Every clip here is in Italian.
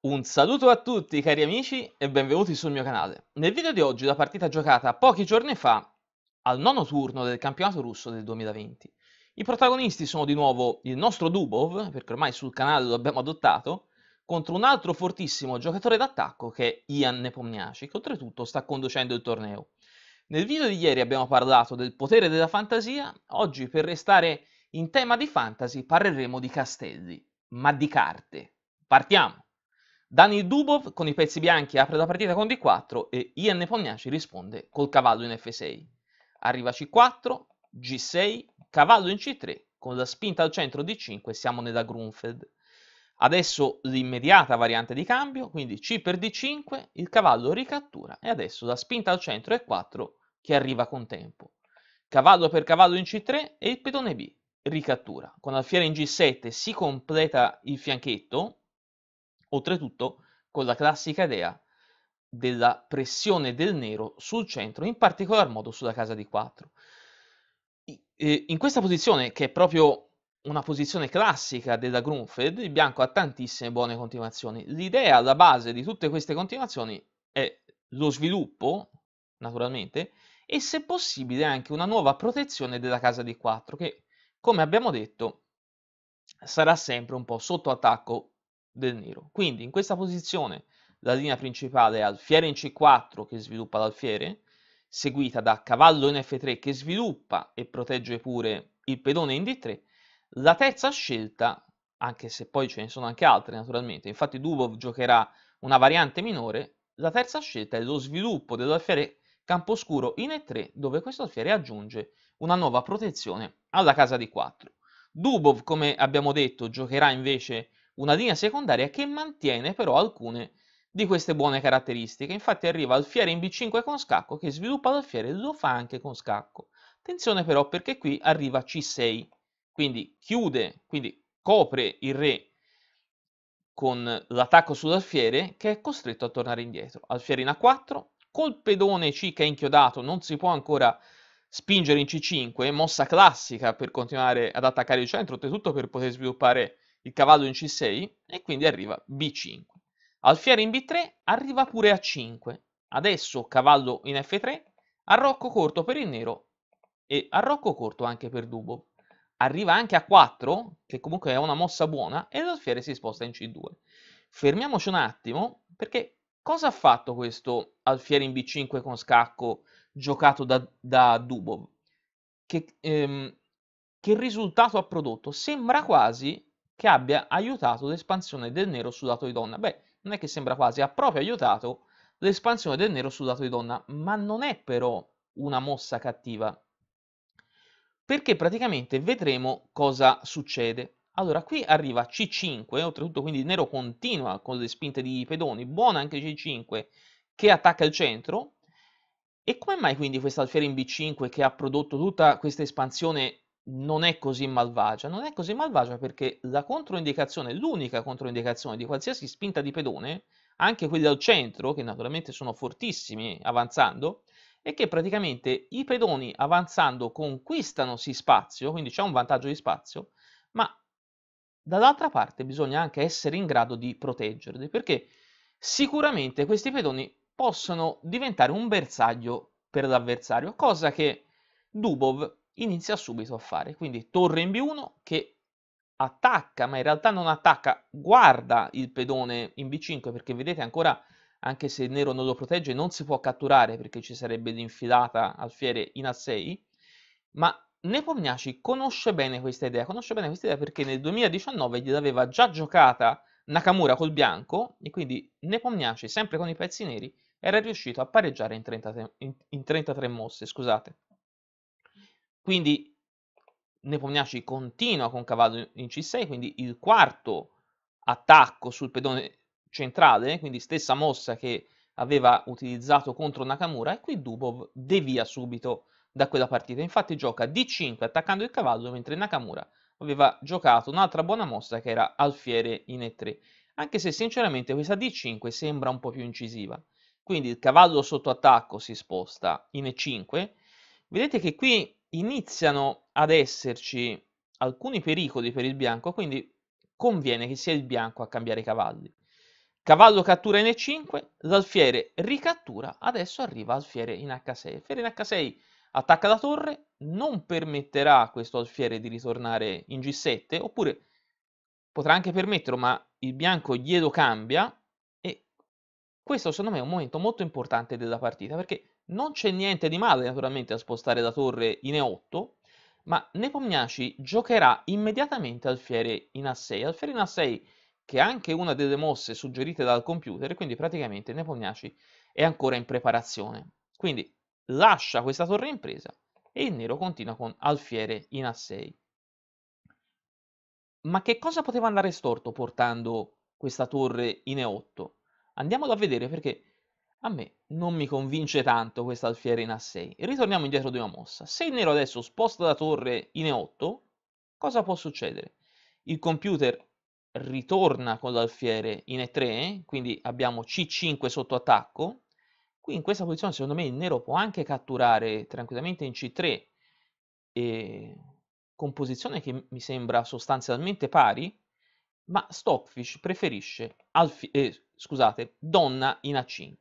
Un saluto a tutti cari amici e benvenuti sul mio canale. Nel video di oggi la partita giocata pochi giorni fa al nono turno del campionato russo del 2020. I protagonisti sono di nuovo il nostro Dubov, perché ormai sul canale lo abbiamo adottato, contro un altro fortissimo giocatore d'attacco che è Ian Nepomniaci, che oltretutto sta conducendo il torneo. Nel video di ieri abbiamo parlato del potere della fantasia, oggi per restare in tema di fantasy parleremo di castelli, ma di carte. Partiamo! Dani Dubov con i pezzi bianchi apre la partita con D4 e Ian Pognaci risponde col cavallo in F6. Arriva C4, G6, cavallo in C3, con la spinta al centro D5 siamo nella Grunfeld. Adesso l'immediata variante di cambio, quindi C per D5, il cavallo ricattura e adesso la spinta al centro E4 che arriva con tempo. Cavallo per cavallo in C3 e il pedone B ricattura. Con alfiere in G7 si completa il fianchetto oltretutto con la classica idea della pressione del nero sul centro, in particolar modo sulla casa di 4. Eh, in questa posizione, che è proprio una posizione classica della Grunfeld, il bianco ha tantissime buone continuazioni. L'idea alla base di tutte queste continuazioni è lo sviluppo, naturalmente, e se possibile anche una nuova protezione della casa di 4, che, come abbiamo detto, sarà sempre un po' sotto attacco del nero. Quindi in questa posizione la linea principale è alfiere in C4 che sviluppa l'alfiere, seguita da cavallo in F3 che sviluppa e protegge pure il pedone in D3. La terza scelta, anche se poi ce ne sono anche altre naturalmente, infatti Dubov giocherà una variante minore, la terza scelta è lo sviluppo dell'alfiere campo scuro in E3 dove questo alfiere aggiunge una nuova protezione alla casa di 4. Dubov, come abbiamo detto, giocherà invece una linea secondaria che mantiene però alcune di queste buone caratteristiche. Infatti arriva alfiere in B5 con scacco che sviluppa l'alfiere e lo fa anche con scacco. Attenzione però perché qui arriva C6, quindi chiude, quindi copre il re con l'attacco sull'alfiere che è costretto a tornare indietro. Alfiere in A4, col pedone C che è inchiodato non si può ancora spingere in C5, mossa classica per continuare ad attaccare il centro, oltretutto per poter sviluppare il cavallo in C6 e quindi arriva B5. Alfiere in B3 arriva pure a 5. Adesso cavallo in F3, arrocco corto per il nero e arrocco corto anche per Dubo. Arriva anche a 4, che comunque è una mossa buona, e l'alfiere si sposta in C2. Fermiamoci un attimo, perché cosa ha fatto questo alfiere in B5 con scacco giocato da, da Dubov? Che, ehm, che risultato ha prodotto? Sembra quasi che abbia aiutato l'espansione del nero sul lato di donna. Beh, non è che sembra quasi, ha proprio aiutato l'espansione del nero sul lato di donna, ma non è però una mossa cattiva, perché praticamente vedremo cosa succede. Allora, qui arriva C5, oltretutto quindi il nero continua con le spinte di pedoni, buona anche C5 che attacca il centro. E come mai quindi questa alfiera in B5 che ha prodotto tutta questa espansione non è così malvagia. Non è così malvagia perché la controindicazione, l'unica controindicazione di qualsiasi spinta di pedone, anche quelli al centro, che naturalmente sono fortissimi avanzando, è che praticamente i pedoni avanzando conquistano si spazio, quindi c'è un vantaggio di spazio, ma dall'altra parte bisogna anche essere in grado di proteggerli, perché sicuramente questi pedoni possono diventare un bersaglio per l'avversario, cosa che Dubov inizia subito a fare. Quindi torre in B1 che attacca, ma in realtà non attacca, guarda il pedone in B5 perché vedete ancora anche se il nero non lo protegge non si può catturare perché ci sarebbe l'infilata alfiere in A6, ma Nepomniaci conosce bene questa idea, conosce bene questa idea perché nel 2019 gliel'aveva già giocata Nakamura col bianco e quindi Nepomniaci sempre con i pezzi neri era riuscito a pareggiare in 33, in, in 33 mosse, scusate. Quindi Nepomniaci continua con cavallo in C6, quindi il quarto attacco sul pedone centrale, quindi stessa mossa che aveva utilizzato contro Nakamura e qui Dubov devia subito da quella partita. Infatti gioca D5 attaccando il cavallo mentre Nakamura aveva giocato un'altra buona mossa che era alfiere in E3, anche se sinceramente questa D5 sembra un po' più incisiva. Quindi il cavallo sotto attacco si sposta in E5. Vedete che qui iniziano ad esserci alcuni pericoli per il bianco, quindi conviene che sia il bianco a cambiare i cavalli. Cavallo cattura in E5, l'alfiere ricattura, adesso arriva alfiere in H6. Alfiere in H6 attacca la torre, non permetterà a questo alfiere di ritornare in G7, oppure potrà anche permetterlo, ma il bianco glielo cambia, e questo secondo me è un momento molto importante della partita, perché non c'è niente di male naturalmente a spostare la torre in E8, ma Nepomniaci giocherà immediatamente alfiere in A6. Alfiere in A6 che è anche una delle mosse suggerite dal computer, quindi praticamente Nepomniaci è ancora in preparazione. Quindi lascia questa torre in presa e il nero continua con alfiere in A6. Ma che cosa poteva andare storto portando questa torre in E8? Andiamolo a vedere perché a me non mi convince tanto questa alfiere in A6. Ritorniamo indietro di una mossa. Se il nero adesso sposta la torre in E8, cosa può succedere? Il computer ritorna con l'alfiere in E3, quindi abbiamo C5 sotto attacco. Qui in questa posizione secondo me il nero può anche catturare tranquillamente in C3, e... composizione che mi sembra sostanzialmente pari, ma Stockfish preferisce alfi- eh, scusate, donna in A5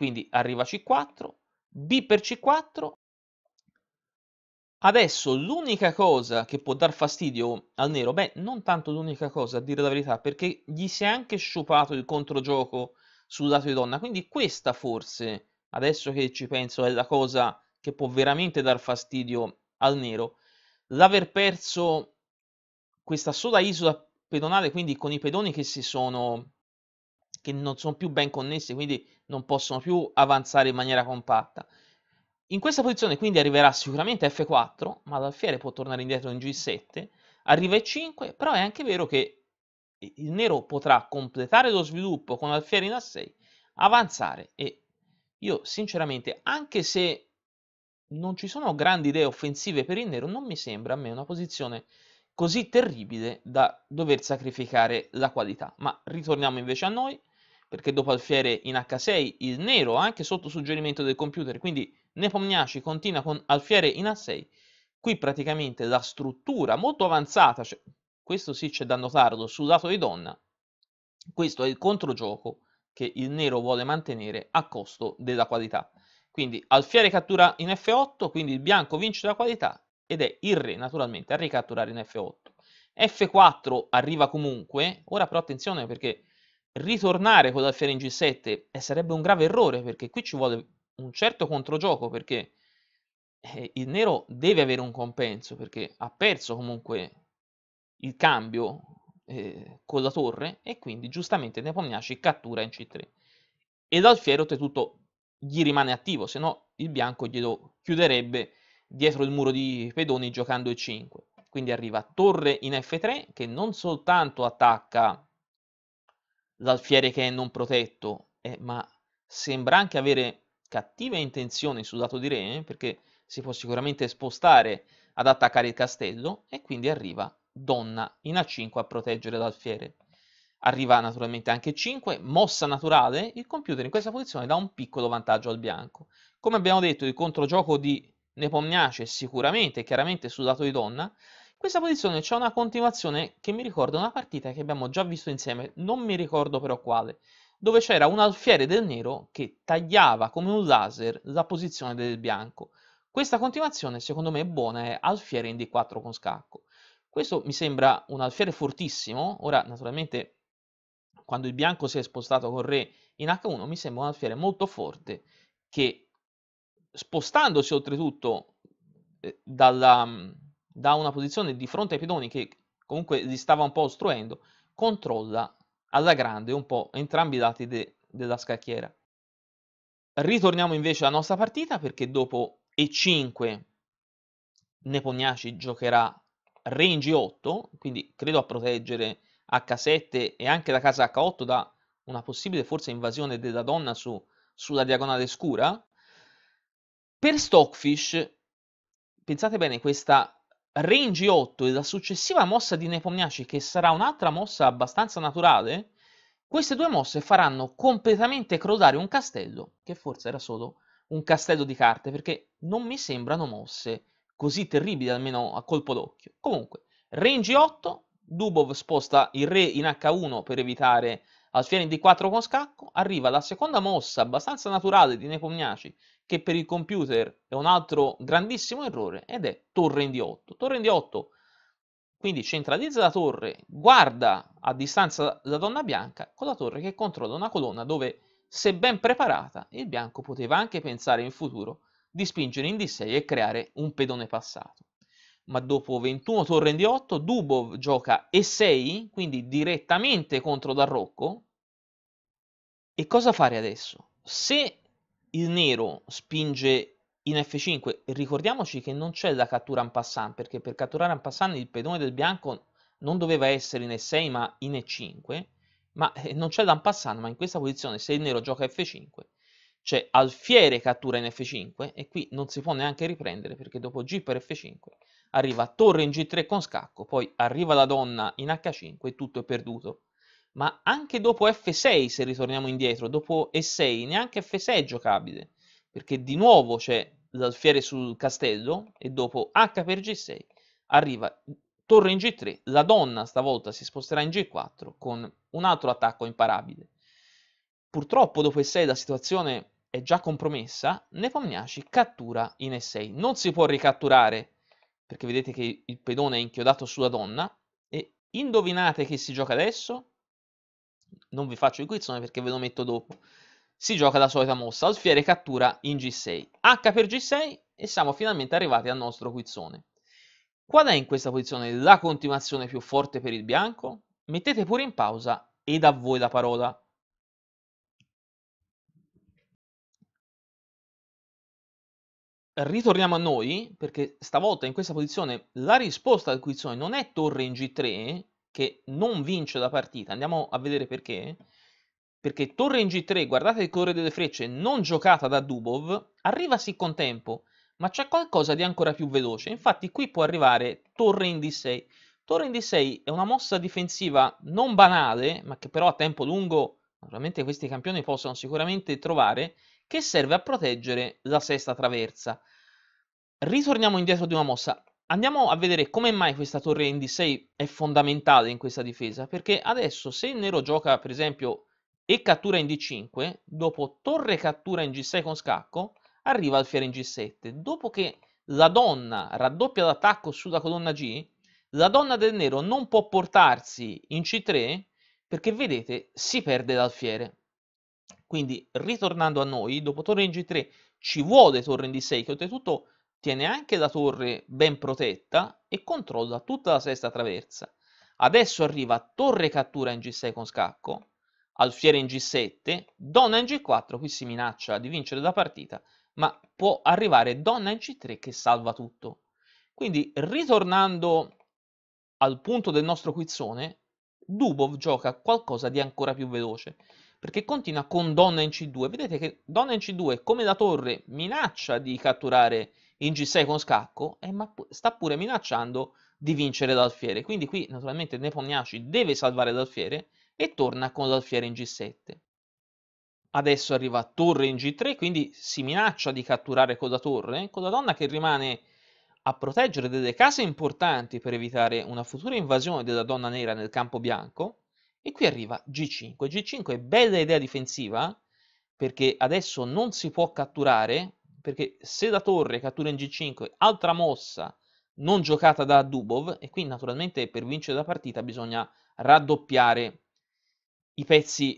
quindi arriva C4, B per C4. Adesso l'unica cosa che può dar fastidio al nero, beh, non tanto l'unica cosa, a dire la verità, perché gli si è anche sciupato il controgioco sul lato di donna, quindi questa forse, adesso che ci penso, è la cosa che può veramente dar fastidio al nero. L'aver perso questa sola isola pedonale, quindi con i pedoni che si sono che non sono più ben connessi, quindi non possono più avanzare in maniera compatta. In questa posizione quindi arriverà sicuramente F4, ma l'alfiere può tornare indietro in G7, arriva E5, però è anche vero che il nero potrà completare lo sviluppo con l'alfiere in A6, avanzare e io sinceramente, anche se non ci sono grandi idee offensive per il nero, non mi sembra a me una posizione così terribile da dover sacrificare la qualità. Ma ritorniamo invece a noi perché dopo alfiere in H6 il nero anche sotto suggerimento del computer, quindi Nepomniaci continua con alfiere in A6. Qui praticamente la struttura molto avanzata, cioè, questo sì c'è da notarlo, sul lato di donna, questo è il controgioco che il nero vuole mantenere a costo della qualità. Quindi alfiere cattura in F8, quindi il bianco vince la qualità ed è il re naturalmente a ricatturare in F8. F4 arriva comunque, ora però attenzione perché ritornare con l'alfiere in G7 e eh, sarebbe un grave errore perché qui ci vuole un certo controgioco perché eh, il nero deve avere un compenso perché ha perso comunque il cambio eh, con la torre e quindi giustamente Nepomniaci cattura in C3 e l'alfiere oltretutto gli rimane attivo se no il bianco glielo chiuderebbe dietro il muro di pedoni giocando E5 quindi arriva torre in F3 che non soltanto attacca l'alfiere che è non protetto, eh, ma sembra anche avere cattive intenzioni sul lato di re, eh, perché si può sicuramente spostare ad attaccare il castello e quindi arriva donna in A5 a proteggere l'alfiere. Arriva naturalmente anche 5, mossa naturale, il computer in questa posizione dà un piccolo vantaggio al bianco. Come abbiamo detto, il controgioco di Nepomniace è sicuramente, chiaramente sul lato di donna, questa posizione c'è una continuazione che mi ricorda una partita che abbiamo già visto insieme, non mi ricordo però quale, dove c'era un alfiere del nero che tagliava come un laser la posizione del bianco. Questa continuazione secondo me è buona, è alfiere in d4 con scacco. Questo mi sembra un alfiere fortissimo, ora naturalmente quando il bianco si è spostato con re in h1 mi sembra un alfiere molto forte che spostandosi oltretutto eh, dalla, da una posizione di fronte ai pedoni che comunque li stava un po' ostruendo, controlla alla grande un po' entrambi i lati de della scacchiera. Ritorniamo invece alla nostra partita perché dopo E5 Nepognaci giocherà range 8, quindi credo a proteggere H7 e anche la casa H8 da una possibile forse invasione della donna su, sulla diagonale scura. Per Stockfish, pensate bene, questa range 8 e la successiva mossa di Nepomniaci, che sarà un'altra mossa abbastanza naturale, queste due mosse faranno completamente crollare un castello, che forse era solo un castello di carte, perché non mi sembrano mosse così terribili, almeno a colpo d'occhio. Comunque, range 8, Dubov sposta il re in H1 per evitare alfiere in D4 con scacco, arriva la seconda mossa abbastanza naturale di Nepomniaci, che per il computer è un altro grandissimo errore ed è torre in D8. Torre in D8, quindi centralizza la torre, guarda a distanza la donna bianca con la torre che controlla una colonna dove, se ben preparata, il bianco poteva anche pensare in futuro di spingere in D6 e creare un pedone passato. Ma dopo 21 torre in D8, Dubov gioca E6, quindi direttamente contro Darrocco. E cosa fare adesso? Se il nero spinge in F5, ricordiamoci che non c'è la cattura en passant, perché per catturare en passant il pedone del bianco non doveva essere in E6 ma in E5, ma eh, non c'è l'en passant, ma in questa posizione se il nero gioca F5 c'è alfiere cattura in F5 e qui non si può neanche riprendere perché dopo G per F5 arriva torre in G3 con scacco, poi arriva la donna in H5 e tutto è perduto ma anche dopo F6 se ritorniamo indietro, dopo E6 neanche F6 è giocabile, perché di nuovo c'è l'alfiere sul castello e dopo H per G6 arriva torre in G3, la donna stavolta si sposterà in G4 con un altro attacco imparabile. Purtroppo dopo E6 la situazione è già compromessa, Nepomniaci cattura in E6, non si può ricatturare perché vedete che il pedone è inchiodato sulla donna e indovinate che si gioca adesso? non vi faccio il quizzone perché ve lo metto dopo. Si gioca la solita mossa, alfiere cattura in G6. H per G6 e siamo finalmente arrivati al nostro quizzone. Qual è in questa posizione la continuazione più forte per il bianco? Mettete pure in pausa ed a voi la parola. ritorniamo a noi, perché stavolta in questa posizione la risposta al quizzone non è torre in G3, che non vince la partita, andiamo a vedere perché. Perché torre in G3, guardate il colore delle frecce, non giocata da Dubov, arriva sì con tempo, ma c'è qualcosa di ancora più veloce. Infatti qui può arrivare torre in D6. Torre in D6 è una mossa difensiva non banale, ma che però a tempo lungo naturalmente questi campioni possono sicuramente trovare, che serve a proteggere la sesta traversa. Ritorniamo indietro di una mossa. Andiamo a vedere come mai questa torre in D6 è fondamentale in questa difesa, perché adesso se il nero gioca per esempio e cattura in D5, dopo torre cattura in G6 con scacco, arriva alfiere in G7. Dopo che la donna raddoppia l'attacco sulla colonna G, la donna del nero non può portarsi in C3 perché vedete si perde l'alfiere. Quindi ritornando a noi, dopo torre in G3 ci vuole torre in D6 che oltretutto tiene anche la torre ben protetta e controlla tutta la sesta traversa. Adesso arriva torre cattura in G6 con scacco, alfiere in G7, donna in G4, qui si minaccia di vincere la partita, ma può arrivare donna in C3 che salva tutto. Quindi ritornando al punto del nostro quizzone, Dubov gioca qualcosa di ancora più veloce, perché continua con donna in C2. Vedete che donna in C2, come la torre, minaccia di catturare in G6 con scacco eh, ma sta pure minacciando di vincere l'alfiere. Quindi qui naturalmente Nepomniaci deve salvare l'alfiere e torna con l'alfiere in G7. Adesso arriva torre in G3, quindi si minaccia di catturare con la torre, eh, con la donna che rimane a proteggere delle case importanti per evitare una futura invasione della donna nera nel campo bianco. E qui arriva G5. G5 è bella idea difensiva perché adesso non si può catturare perché se da torre cattura in G5, altra mossa non giocata da Dubov, e qui naturalmente per vincere la partita bisogna raddoppiare i pezzi,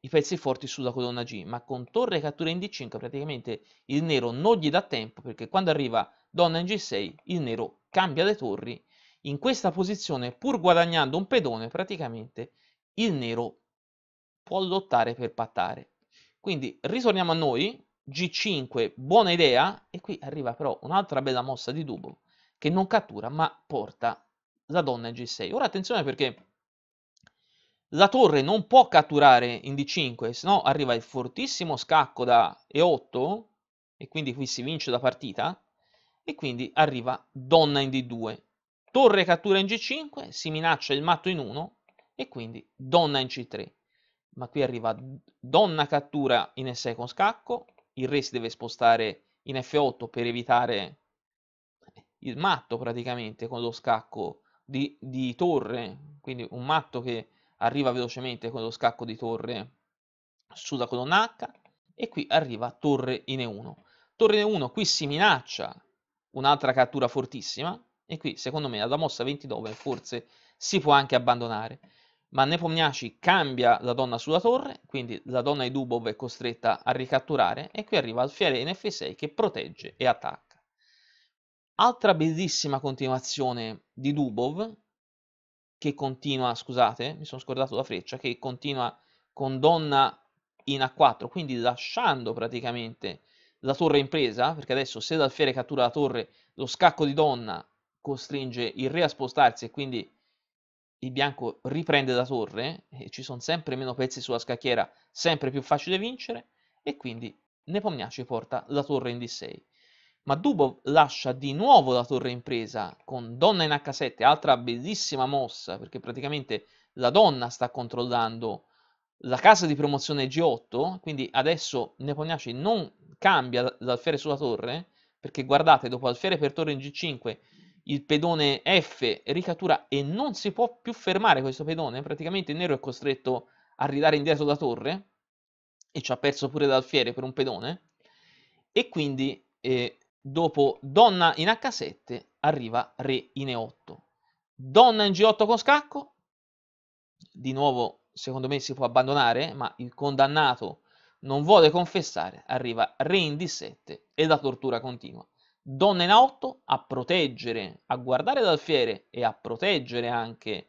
i pezzi forti sulla colonna G, ma con torre cattura in D5 praticamente il nero non gli dà tempo, perché quando arriva donna in G6 il nero cambia le torri, in questa posizione pur guadagnando un pedone praticamente il nero può lottare per pattare. Quindi ritorniamo a noi, G5, buona idea, e qui arriva però un'altra bella mossa di Dubov, che non cattura ma porta la donna in G6. Ora attenzione perché la torre non può catturare in D5, se no arriva il fortissimo scacco da E8, e quindi qui si vince la partita, e quindi arriva donna in D2. Torre cattura in G5, si minaccia il matto in 1, e quindi donna in C3. Ma qui arriva donna cattura in E6 con scacco, il re si deve spostare in F8 per evitare eh, il matto praticamente con lo scacco di, di torre, quindi un matto che arriva velocemente con lo scacco di torre sulla colonna H e qui arriva torre in E1. Torre in E1 qui si minaccia un'altra cattura fortissima e qui secondo me la mossa 29 forse si può anche abbandonare ma Nepomniaci cambia la donna sulla torre, quindi la donna di Dubov è costretta a ricatturare e qui arriva alfiere in F6 che protegge e attacca. Altra bellissima continuazione di Dubov, che continua, scusate, mi sono scordato la freccia, che continua con donna in A4, quindi lasciando praticamente la torre in presa, perché adesso se l'alfiere cattura la torre, lo scacco di donna costringe il re a spostarsi e quindi il bianco riprende la torre e eh, ci sono sempre meno pezzi sulla scacchiera, sempre più facile vincere e quindi Nepomniaci porta la torre in D6. Ma Dubov lascia di nuovo la torre in presa con donna in H7, altra bellissima mossa perché praticamente la donna sta controllando la casa di promozione G8, quindi adesso Nepomniaci non cambia l'alfiere sulla torre perché guardate dopo alfiere per torre in G5 il pedone F ricattura e non si può più fermare questo pedone, praticamente il nero è costretto a ridare indietro la torre e ci ha perso pure l'alfiere per un pedone e quindi eh, dopo donna in H7 arriva re in E8. Donna in G8 con scacco, di nuovo secondo me si può abbandonare, ma il condannato non vuole confessare, arriva re in D7 e la tortura continua donna in auto a proteggere, a guardare dal fiere e a proteggere anche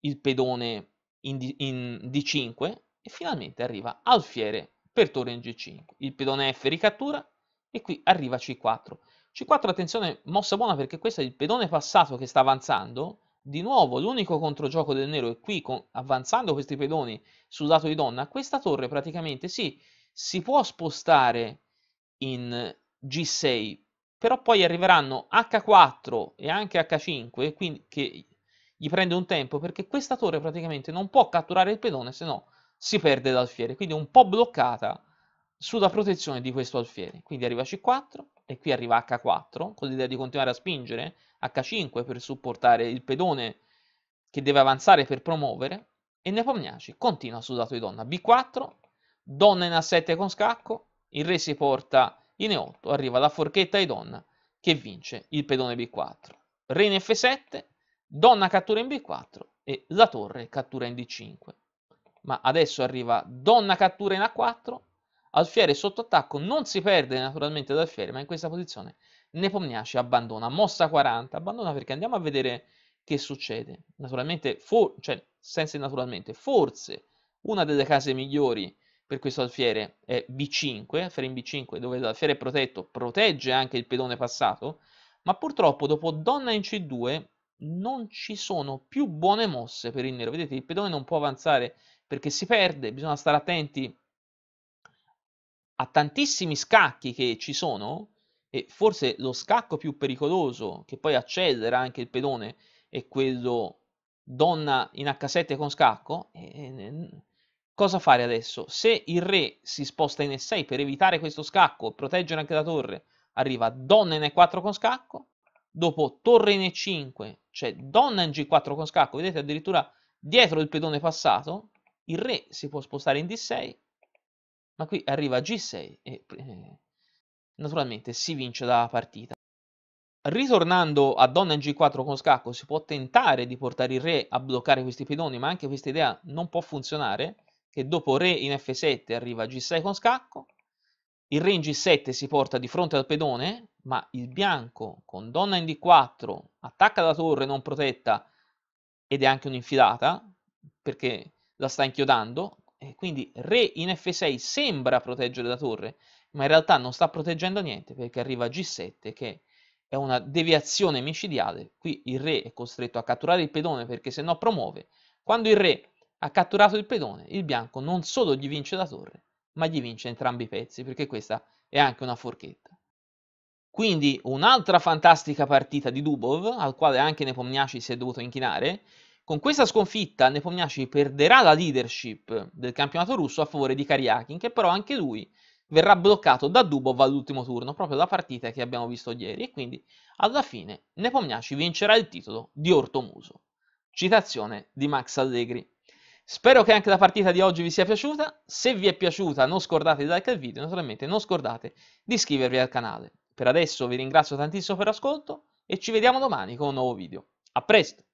il pedone in, D, 5 e finalmente arriva al fiere per torre in G5. Il pedone F ricattura e qui arriva C4. C4 attenzione, mossa buona perché questo è il pedone passato che sta avanzando. Di nuovo l'unico controgioco del nero è qui, con, avanzando questi pedoni sul lato di donna, questa torre praticamente sì, si può spostare in G6 però poi arriveranno H4 e anche H5, quindi che gli prende un tempo, perché questa torre praticamente non può catturare il pedone, se no si perde l'alfiere, quindi è un po' bloccata sulla protezione di questo alfiere. Quindi arriva C4 e qui arriva H4, con l'idea di continuare a spingere H5 per supportare il pedone che deve avanzare per promuovere, e Nepomniaci continua sul lato di donna. B4, donna in A7 con scacco, il re si porta in E8 arriva la forchetta e donna che vince il pedone B4. Re in F7, donna cattura in B4 e la torre cattura in D5. Ma adesso arriva donna cattura in A4, Alfiere sotto attacco, non si perde naturalmente da Alfiere, ma in questa posizione Nepomniaci abbandona, mossa 40, abbandona perché andiamo a vedere che succede. Naturalmente, for- cioè, senza naturalmente, forse una delle case migliori per questo alfiere è B5, alfiere in B5 dove l'alfiere protetto protegge anche il pedone passato, ma purtroppo dopo donna in C2 non ci sono più buone mosse per il nero, vedete il pedone non può avanzare perché si perde, bisogna stare attenti a tantissimi scacchi che ci sono e forse lo scacco più pericoloso che poi accelera anche il pedone è quello donna in H7 con scacco e cosa fare adesso? Se il re si sposta in E6 per evitare questo scacco e proteggere anche la torre, arriva donna in E4 con scacco, dopo torre in E5 c'è cioè donna in G4 con scacco, vedete addirittura dietro il pedone passato, il re si può spostare in D6, ma qui arriva G6 e eh, naturalmente si vince la partita. Ritornando a donna in G4 con scacco, si può tentare di portare il re a bloccare questi pedoni, ma anche questa idea non può funzionare che dopo re in f7 arriva g6 con scacco, il re in g7 si porta di fronte al pedone, ma il bianco con donna in d4 attacca la torre non protetta ed è anche un'infilata perché la sta inchiodando, e quindi re in f6 sembra proteggere la torre, ma in realtà non sta proteggendo niente perché arriva g7 che è una deviazione micidiale, qui il re è costretto a catturare il pedone perché se no promuove, quando il re ha catturato il pedone, il bianco non solo gli vince la torre, ma gli vince entrambi i pezzi, perché questa è anche una forchetta. Quindi un'altra fantastica partita di Dubov, al quale anche Nepomniaci si è dovuto inchinare. Con questa sconfitta Nepomniaci perderà la leadership del campionato russo a favore di Karyakin, che però anche lui verrà bloccato da Dubov all'ultimo turno, proprio la partita che abbiamo visto ieri, e quindi alla fine Nepomniaci vincerà il titolo di Ortomuso. Citazione di Max Allegri. Spero che anche la partita di oggi vi sia piaciuta, se vi è piaciuta non scordate di like al video, e naturalmente non scordate di iscrivervi al canale. Per adesso vi ringrazio tantissimo per l'ascolto e ci vediamo domani con un nuovo video. A presto!